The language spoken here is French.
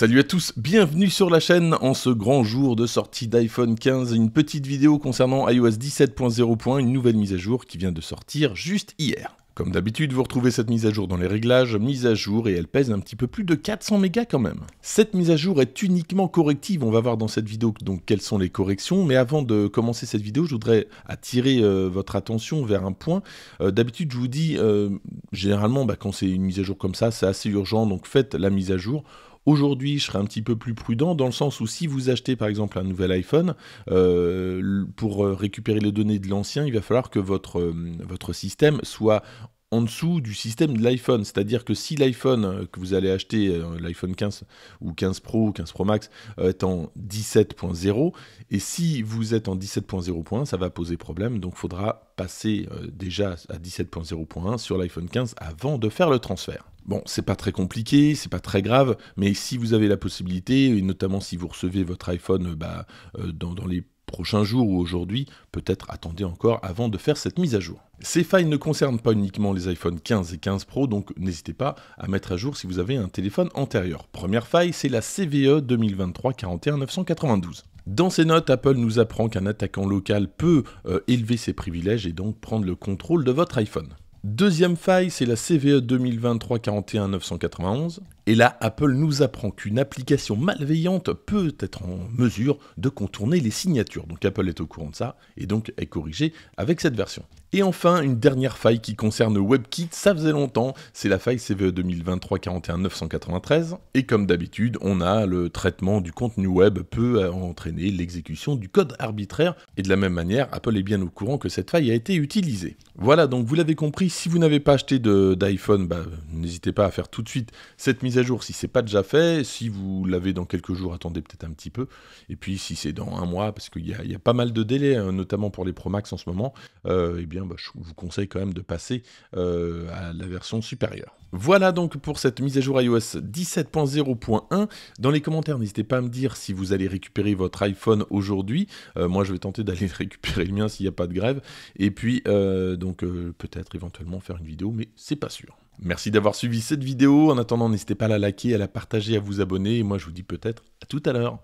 Salut à tous, bienvenue sur la chaîne en ce grand jour de sortie d'iPhone 15, une petite vidéo concernant iOS 17.0. une nouvelle mise à jour qui vient de sortir juste hier. Comme d'habitude, vous retrouvez cette mise à jour dans les réglages, mise à jour, et elle pèse un petit peu plus de 400 mégas quand même. Cette mise à jour est uniquement corrective, on va voir dans cette vidéo donc quelles sont les corrections, mais avant de commencer cette vidéo, je voudrais attirer euh, votre attention vers un point. Euh, d'habitude, je vous dis, euh, généralement, bah, quand c'est une mise à jour comme ça, c'est assez urgent, donc faites la mise à jour. Aujourd'hui, je serai un petit peu plus prudent dans le sens où si vous achetez par exemple un nouvel iPhone, euh, pour euh, récupérer les données de l'ancien, il va falloir que votre, euh, votre système soit en dessous du système de l'iPhone. C'est-à-dire que si l'iPhone que vous allez acheter, l'iPhone 15 ou 15 Pro ou 15 Pro Max, est en 17.0, et si vous êtes en 17.0.1, ça va poser problème. Donc il faudra passer déjà à 17.0.1 sur l'iPhone 15 avant de faire le transfert. Bon, c'est pas très compliqué, c'est pas très grave, mais si vous avez la possibilité, et notamment si vous recevez votre iPhone euh, bah, euh, dans, les prochains jours ou aujourd'hui, peut-être attendez encore avant de faire cette mise à jour. Ces failles ne concernent pas uniquement les iPhone 15 et 15 Pro, donc n'hésitez pas à mettre à jour si vous avez un téléphone antérieur. Première faille, c'est la CVE 2023 41992 Dans ces notes, Apple nous apprend qu'un attaquant local peut euh, élever ses privilèges et donc prendre le contrôle de votre iPhone. Deuxième faille, c'est la CVE 2023-41-991 et là, Apple nous apprend qu'une application malveillante peut être en mesure de contourner les signatures. Donc Apple est au courant de ça et donc est corrigé avec cette version. Et enfin, une dernière faille qui concerne WebKit, ça faisait longtemps, c'est la faille CVE 2023-41-993. Et comme d'habitude, on a le traitement du contenu web peut entraîner l'exécution du code arbitraire. Et de la même manière, Apple est bien au courant que cette faille a été utilisée. Voilà, donc vous l'avez compris, si vous n'avez pas acheté d'iPhone, bah, n'hésitez pas à faire tout de suite cette mise mise à jour si c'est pas déjà fait. Si vous l'avez dans quelques jours, attendez peut-être un petit peu. Et puis si c'est dans un mois, parce qu'il y, a pas mal de délais, hein, notamment pour les Pro Max en ce moment, et euh, eh bien, bah, je vous conseille quand même de passer euh, à la version supérieure. Voilà donc pour cette mise à jour iOS 17.0.1. Dans les commentaires, n'hésitez pas à me dire si vous allez récupérer votre iPhone aujourd'hui. Euh, moi, je vais tenter d'aller récupérer le mien s'il n'y a pas de grève. Et puis, donc, peut-être éventuellement faire une vidéo, mais c'est pas sûr. Merci d'avoir suivi cette vidéo. En attendant, n'hésitez pas à la liker, à la partager, à vous abonner. Et moi, je vous dis peut-être à tout à l'heure.